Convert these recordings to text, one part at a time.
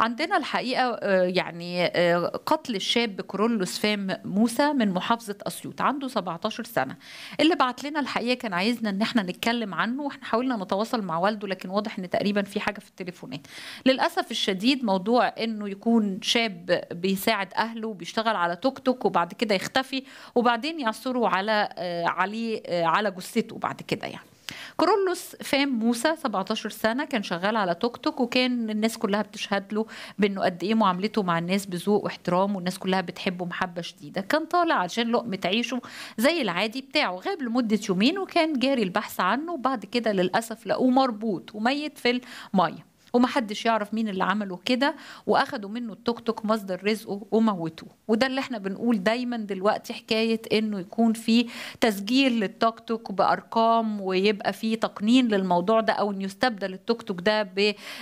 عندنا الحقيقه آه، يعني آه، قتل الشاب كرولوس فام موسى من محافظه اسيوط عنده 17 سنه اللي بعت لنا الحقيقه كان عايزنا ان احنا نتكلم عنه واحنا حاولنا نتواصل مع والده لكن واضح ان تقريبا في حاجه في التليفونات للاسف الشديد موضوع انه يكون شاب بيساعد اهله وبيشتغل على توك توك وبعد كده يختفي وبعدين يعثروا على آه، عليه على جثته بعد كده يعني كرولوس فام موسى 17 سنه كان شغال على توك توك وكان الناس كلها بتشهد له بانه قد ايه معاملته مع الناس بذوق واحترام والناس كلها بتحبه محبه شديده كان طالع عشان لقمه عيشه زي العادي بتاعه غاب لمده يومين وكان جاري البحث عنه وبعد كده للاسف لقوه مربوط وميت في الميه ومحدش يعرف مين اللي عمله كده واخدوا منه التوك توك مصدر رزقه وموتوه وده اللي احنا بنقول دايما دلوقتي حكايه انه يكون في تسجيل للتوك توك بارقام ويبقى في تقنين للموضوع ده او ان يستبدل التوك توك ده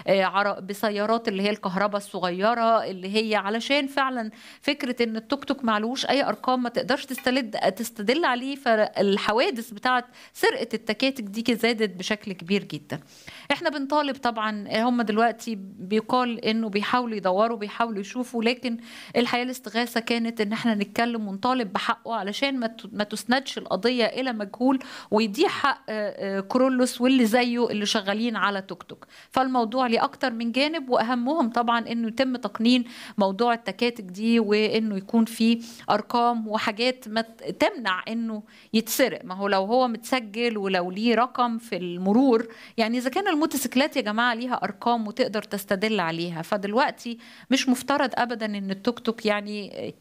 آه، بسيارات اللي هي الكهرباء الصغيره اللي هي علشان فعلا فكره ان التوك توك معلوش اي ارقام ما تقدرش تستلد تستدل عليه فالحوادث بتاعه سرقه التكاتك دي زادت بشكل كبير جدا احنا بنطالب طبعا هم هم دلوقتي بيقال انه بيحاولوا يدوروا بيحاولوا يشوفوا لكن الحقيقه الاستغاثه كانت ان احنا نتكلم ونطالب بحقه علشان ما تسندش القضيه الى مجهول ويضيع حق آه، آه، كرولوس واللي زيه اللي شغالين على توك توك فالموضوع ليه اكتر من جانب واهمهم طبعا انه يتم تقنين موضوع التكاتك دي وانه يكون في ارقام وحاجات ما تمنع انه يتسرق ما هو لو هو متسجل ولو ليه رقم في المرور يعني اذا كان الموتوسيكلات يا جماعه ليها ارقام ارقام وتقدر تستدل عليها فدلوقتي مش مفترض ابدا ان التوك توك يعني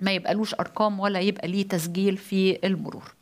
ما يبقالوش ارقام ولا يبقى ليه تسجيل في المرور